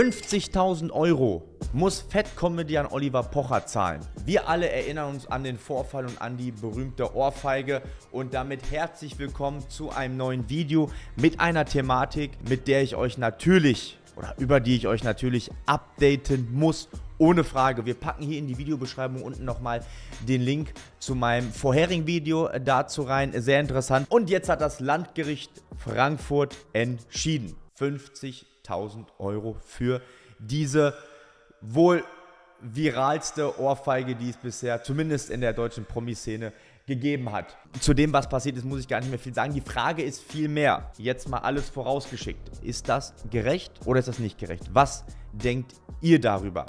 50.000 Euro muss Fat Oliver Pocher zahlen. Wir alle erinnern uns an den Vorfall und an die berühmte Ohrfeige und damit herzlich willkommen zu einem neuen Video mit einer Thematik, mit der ich euch natürlich oder über die ich euch natürlich updaten muss ohne Frage. Wir packen hier in die Videobeschreibung unten nochmal den Link zu meinem vorherigen Video äh, dazu rein. Sehr interessant. Und jetzt hat das Landgericht Frankfurt entschieden. 50.000. 50.000 Euro für diese wohl viralste Ohrfeige, die es bisher zumindest in der deutschen Promiszene gegeben hat. Zu dem, was passiert ist, muss ich gar nicht mehr viel sagen. Die Frage ist viel mehr. jetzt mal alles vorausgeschickt, ist das gerecht oder ist das nicht gerecht? Was denkt ihr darüber?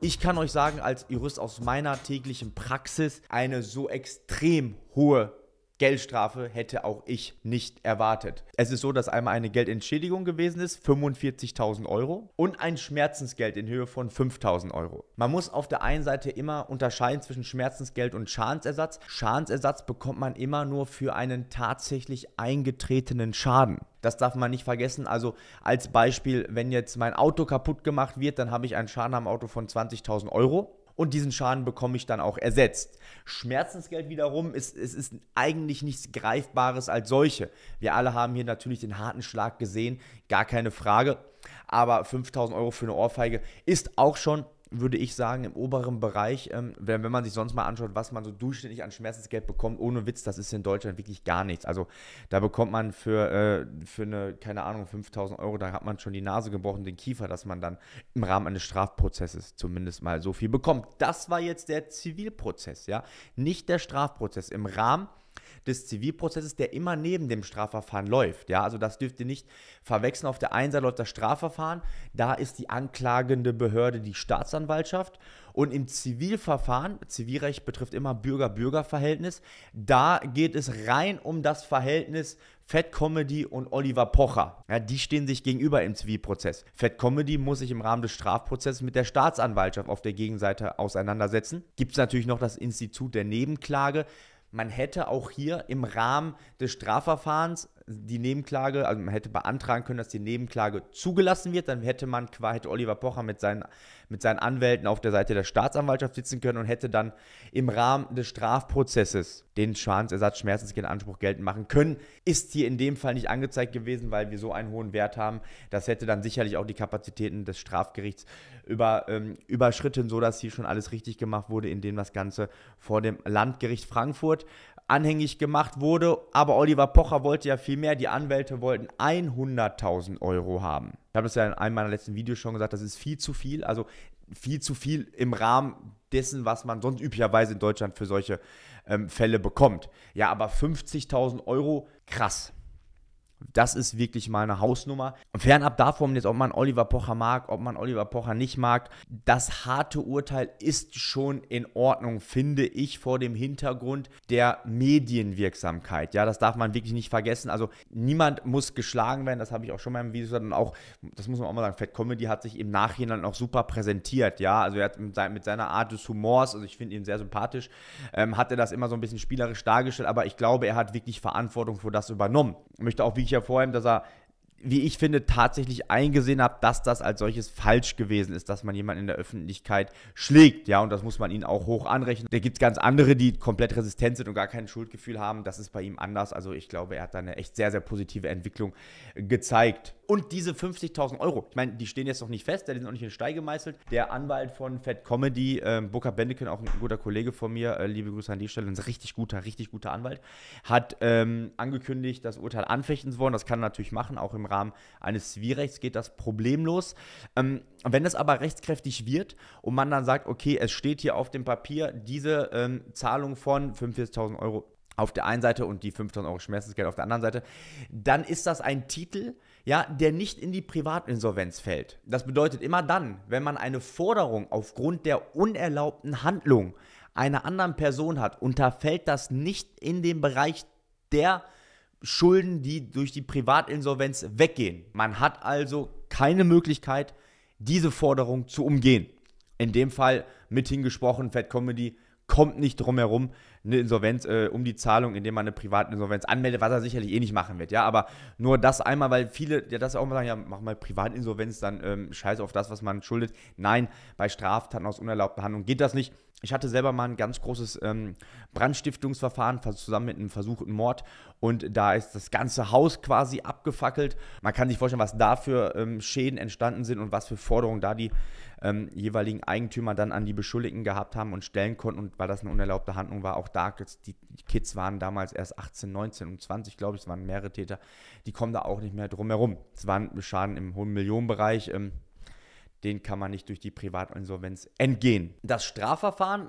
Ich kann euch sagen, als Jurist aus meiner täglichen Praxis, eine so extrem hohe Geldstrafe hätte auch ich nicht erwartet. Es ist so, dass einmal eine Geldentschädigung gewesen ist, 45.000 Euro, und ein Schmerzensgeld in Höhe von 5.000 Euro. Man muss auf der einen Seite immer unterscheiden zwischen Schmerzensgeld und Schadensersatz. Schadensersatz bekommt man immer nur für einen tatsächlich eingetretenen Schaden. Das darf man nicht vergessen. Also als Beispiel, wenn jetzt mein Auto kaputt gemacht wird, dann habe ich einen Schaden am Auto von 20.000 Euro und diesen Schaden bekomme ich dann auch ersetzt. Schmerzensgeld wiederum ist, ist, ist eigentlich nichts Greifbares als solche. Wir alle haben hier natürlich den harten Schlag gesehen, gar keine Frage. Aber 5000 Euro für eine Ohrfeige ist auch schon würde ich sagen, im oberen Bereich, ähm, wenn, wenn man sich sonst mal anschaut, was man so durchschnittlich an Schmerzensgeld bekommt, ohne Witz, das ist in Deutschland wirklich gar nichts. Also da bekommt man für, äh, für eine, keine Ahnung, 5000 Euro, da hat man schon die Nase gebrochen, den Kiefer, dass man dann im Rahmen eines Strafprozesses zumindest mal so viel bekommt. Das war jetzt der Zivilprozess, ja, nicht der Strafprozess. Im Rahmen des Zivilprozesses, der immer neben dem Strafverfahren läuft. Ja, also das dürft ihr nicht verwechseln. Auf der einen Seite läuft das Strafverfahren, da ist die anklagende Behörde die Staatsanwaltschaft und im Zivilverfahren, Zivilrecht betrifft immer Bürger-Bürger-Verhältnis, da geht es rein um das Verhältnis Fat Comedy und Oliver Pocher. Ja, die stehen sich gegenüber im Zivilprozess. Fat Comedy muss sich im Rahmen des Strafprozesses mit der Staatsanwaltschaft auf der Gegenseite auseinandersetzen. Gibt es natürlich noch das Institut der Nebenklage, man hätte auch hier im Rahmen des Strafverfahrens die Nebenklage, also man hätte beantragen können, dass die Nebenklage zugelassen wird, dann hätte man hätte Oliver Pocher mit seinen, mit seinen Anwälten auf der Seite der Staatsanwaltschaft sitzen können und hätte dann im Rahmen des Strafprozesses den Schadensersatz schmerzensgehenden Anspruch geltend machen können. Ist hier in dem Fall nicht angezeigt gewesen, weil wir so einen hohen Wert haben. Das hätte dann sicherlich auch die Kapazitäten des Strafgerichts über, ähm, überschritten, sodass hier schon alles richtig gemacht wurde, indem das Ganze vor dem Landgericht Frankfurt anhängig gemacht wurde. Aber Oliver Pocher wollte ja viel mehr. Die Anwälte wollten 100.000 Euro haben. Ich habe das ja in einem meiner letzten Videos schon gesagt, das ist viel zu viel. Also viel zu viel im Rahmen dessen, was man sonst üblicherweise in Deutschland für solche ähm, Fälle bekommt. Ja, aber 50.000 Euro, krass. Das ist wirklich mal eine Hausnummer. Fernab davon, jetzt, ob man Oliver Pocher mag, ob man Oliver Pocher nicht mag, das harte Urteil ist schon in Ordnung, finde ich, vor dem Hintergrund der Medienwirksamkeit. Ja, das darf man wirklich nicht vergessen. Also niemand muss geschlagen werden, das habe ich auch schon mal im Video gesagt. Und auch, das muss man auch mal sagen, Fat Comedy hat sich im Nachhinein auch super präsentiert. Ja, also er hat mit, seiner Art des Humors, also ich finde ihn sehr sympathisch, ähm, hat er das immer so ein bisschen spielerisch dargestellt, aber ich glaube, er hat wirklich Verantwortung für das übernommen. Ich möchte auch wirklich wirklich hervorheben, dass er wie ich finde, tatsächlich eingesehen hat, dass das als solches falsch gewesen ist, dass man jemanden in der Öffentlichkeit schlägt. Ja, und das muss man ihnen auch hoch anrechnen. Da gibt es ganz andere, die komplett resistent sind und gar kein Schuldgefühl haben. Das ist bei ihm anders. Also ich glaube, er hat da eine echt sehr, sehr positive Entwicklung gezeigt und diese 50.000 Euro. Ich meine, die stehen jetzt noch nicht fest, die sind noch nicht in Stein gemeißelt. Der Anwalt von Fat Comedy, äh, Booker Bendeken, auch ein guter Kollege von mir, äh, liebe Grüße an die Stelle, ein richtig guter, richtig guter Anwalt, hat ähm, angekündigt, das Urteil anfechten zu wollen. Das kann er natürlich machen, auch im Rahmen eines Zivilrechts geht das problemlos. Ähm, wenn es aber rechtskräftig wird und man dann sagt, okay, es steht hier auf dem Papier diese ähm, Zahlung von 45.000 Euro auf der einen Seite und die 5.000 Euro Schmerzensgeld auf der anderen Seite, dann ist das ein Titel, ja, der nicht in die Privatinsolvenz fällt. Das bedeutet immer dann, wenn man eine Forderung aufgrund der unerlaubten Handlung einer anderen Person hat, unterfällt das nicht in den Bereich der Schulden, die durch die Privatinsolvenz weggehen. Man hat also keine Möglichkeit, diese Forderung zu umgehen. In dem Fall mit hingesprochen, Fat Comedy, kommt nicht drum herum, eine Insolvenz äh, um die Zahlung, indem man eine private Insolvenz anmeldet, was er sicherlich eh nicht machen wird, ja, aber nur das einmal, weil viele ja das auch mal sagen, ja, mach mal Privatinsolvenz, dann ähm, scheiß auf das, was man schuldet. Nein, bei Straftaten aus unerlaubter Handlung geht das nicht. Ich hatte selber mal ein ganz großes ähm, Brandstiftungsverfahren zusammen mit einem versuchten Mord und da ist das ganze Haus quasi abgefackelt. Man kann sich vorstellen, was da für ähm, Schäden entstanden sind und was für Forderungen da die ähm, jeweiligen Eigentümer dann an die Beschuldigten gehabt haben und stellen konnten und weil das eine unerlaubte Handlung war, auch da, die Kids waren damals erst 18, 19 und 20, glaube ich, es waren mehrere Täter, die kommen da auch nicht mehr drum herum. Es waren Schaden im hohen Millionenbereich. Ähm, den kann man nicht durch die Privatinsolvenz entgehen. Das Strafverfahren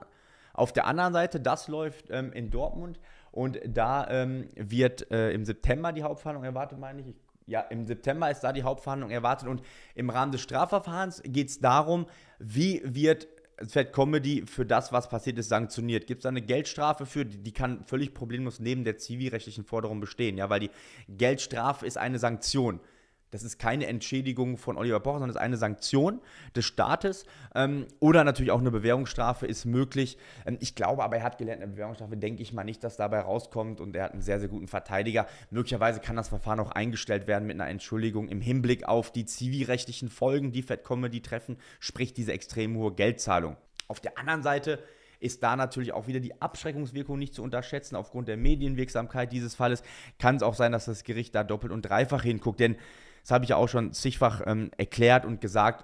auf der anderen Seite, das läuft ähm, in Dortmund und da ähm, wird äh, im September die Hauptverhandlung erwartet, meine ich. Ja, im September ist da die Hauptverhandlung erwartet und im Rahmen des Strafverfahrens geht es darum, wie wird Fat Comedy für das, was passiert ist, sanktioniert. Gibt es da eine Geldstrafe für? Die, die kann völlig problemlos neben der zivilrechtlichen Forderung bestehen, ja, weil die Geldstrafe ist eine Sanktion. Das ist keine Entschädigung von Oliver Pocher, sondern es ist eine Sanktion des Staates. Ähm, oder natürlich auch eine Bewährungsstrafe ist möglich. Ähm, ich glaube aber, er hat gelernt, eine Bewährungsstrafe denke ich mal nicht, dass dabei rauskommt. Und er hat einen sehr, sehr guten Verteidiger. Möglicherweise kann das Verfahren auch eingestellt werden mit einer Entschuldigung im Hinblick auf die zivilrechtlichen Folgen, die Fed Comedy treffen, sprich diese extrem hohe Geldzahlung. Auf der anderen Seite ist da natürlich auch wieder die Abschreckungswirkung nicht zu unterschätzen. Aufgrund der Medienwirksamkeit dieses Falles kann es auch sein, dass das Gericht da doppelt und dreifach hinguckt. Denn das habe ich ja auch schon zigfach ähm, erklärt und gesagt,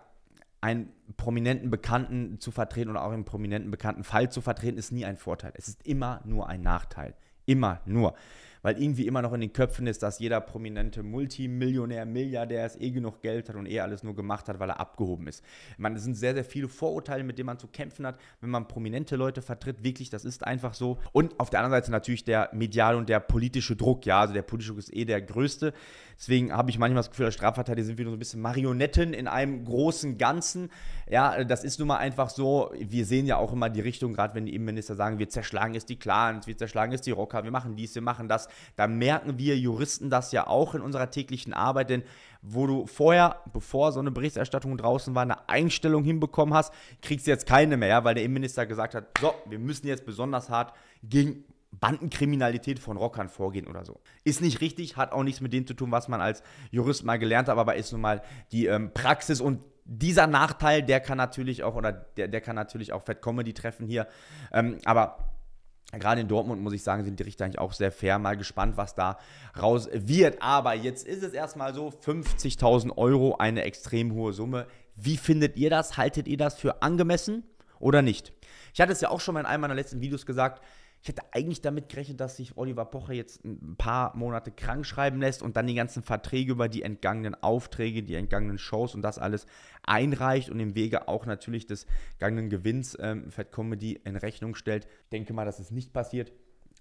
einen prominenten Bekannten zu vertreten oder auch einen prominenten bekannten Fall zu vertreten, ist nie ein Vorteil. Es ist immer nur ein Nachteil. Immer nur weil irgendwie immer noch in den Köpfen ist, dass jeder prominente Multimillionär, Milliardär es eh genug Geld hat und eh alles nur gemacht hat, weil er abgehoben ist. Man, es sind sehr, sehr viele Vorurteile, mit denen man zu kämpfen hat, wenn man prominente Leute vertritt. Wirklich, das ist einfach so. Und auf der anderen Seite natürlich der mediale und der politische Druck. Ja, also der politische Druck ist eh der größte. Deswegen habe ich manchmal das Gefühl, als Strafverteidiger sind wir nur so ein bisschen Marionetten in einem großen Ganzen. Ja, das ist nun mal einfach so. Wir sehen ja auch immer die Richtung, gerade wenn die Innenminister sagen, wir zerschlagen jetzt die Clans, wir zerschlagen jetzt die Rocker, wir machen dies, wir machen das dann merken wir Juristen das ja auch in unserer täglichen Arbeit, denn wo du vorher, bevor so eine Berichterstattung draußen war, eine Einstellung hinbekommen hast, kriegst du jetzt keine mehr, weil der Innenminister gesagt hat, so, wir müssen jetzt besonders hart gegen Bandenkriminalität von Rockern vorgehen oder so. Ist nicht richtig, hat auch nichts mit dem zu tun, was man als Jurist mal gelernt hat, aber ist nun mal die ähm, Praxis und dieser Nachteil, der kann natürlich auch, oder der, der kann natürlich auch Fat Comedy treffen hier. Ähm, aber Gerade in Dortmund, muss ich sagen, sind die Richter eigentlich auch sehr fair. Mal gespannt, was da raus wird. Aber jetzt ist es erstmal so: 50.000 Euro, eine extrem hohe Summe. Wie findet ihr das? Haltet ihr das für angemessen oder nicht? Ich hatte es ja auch schon mal in einem meiner letzten Videos gesagt. Ich hätte eigentlich damit gerechnet, dass sich Oliver Pocher jetzt ein paar Monate krank schreiben lässt und dann die ganzen Verträge über die entgangenen Aufträge, die entgangenen Shows und das alles einreicht und im Wege auch natürlich des entgangenen Gewinns ähm, Fat Comedy in Rechnung stellt. Ich denke mal, das ist nicht passiert.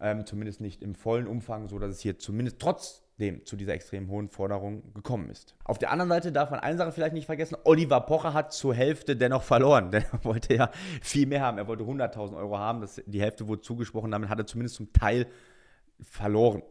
Ähm, zumindest nicht im vollen Umfang, sodass es hier zumindest trotz dem, zu dieser extrem hohen Forderung gekommen ist. Auf der anderen Seite darf man eine Sache vielleicht nicht vergessen, Oliver Pocher hat zur Hälfte dennoch verloren, denn er wollte ja viel mehr haben, er wollte 100.000 Euro haben, das, die Hälfte wurde zugesprochen, damit hat er zumindest zum Teil verloren.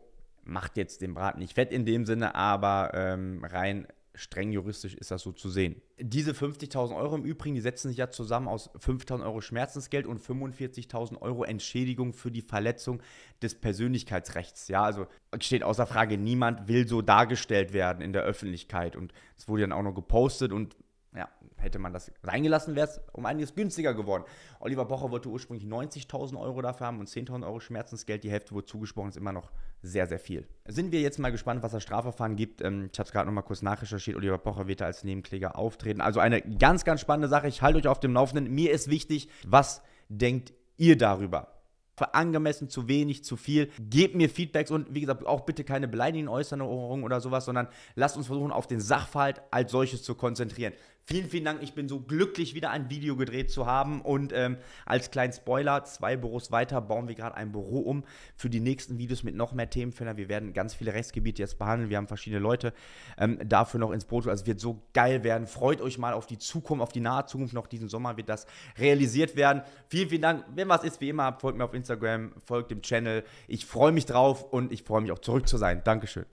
Macht jetzt den Braten nicht fett in dem Sinne, aber ähm, rein streng juristisch ist das so zu sehen. Diese 50.000 Euro im Übrigen, die setzen sich ja zusammen aus 5.000 Euro Schmerzensgeld und 45.000 Euro Entschädigung für die Verletzung des Persönlichkeitsrechts. Ja, also steht außer Frage, niemand will so dargestellt werden in der Öffentlichkeit. Und es wurde dann auch noch gepostet und ja, hätte man das reingelassen, wäre es um einiges günstiger geworden. Oliver Pocher wollte ursprünglich 90.000 Euro dafür haben und 10.000 Euro Schmerzensgeld. Die Hälfte wurde zugesprochen, ist immer noch sehr, sehr viel. Sind wir jetzt mal gespannt, was das Strafverfahren gibt. Ähm, ich habe es gerade nochmal kurz nachrecherchiert. Oliver Pocher wird da als Nebenkläger auftreten. Also eine ganz, ganz spannende Sache. Ich halte euch auf dem Laufenden. Mir ist wichtig, was denkt ihr darüber? Für angemessen, zu wenig, zu viel. Gebt mir Feedbacks und wie gesagt, auch bitte keine beleidigenden Äußerungen oder sowas, sondern lasst uns versuchen, auf den Sachverhalt als solches zu konzentrieren. Vielen, vielen Dank. Ich bin so glücklich, wieder ein Video gedreht zu haben. Und ähm, als kleinen Spoiler, zwei Büros weiter bauen wir gerade ein Büro um für die nächsten Videos mit noch mehr Themenfällen. Wir werden ganz viele Rechtsgebiete jetzt behandeln. Wir haben verschiedene Leute ähm, dafür noch ins Boot. Also es wird so geil werden. Freut euch mal auf die Zukunft, auf die nahe Zukunft. Noch diesen Sommer wird das realisiert werden. Vielen, vielen Dank. Wenn was ist, wie immer, folgt mir auf Instagram, folgt dem Channel. Ich freue mich drauf und ich freue mich auch zurück zu sein. Dankeschön.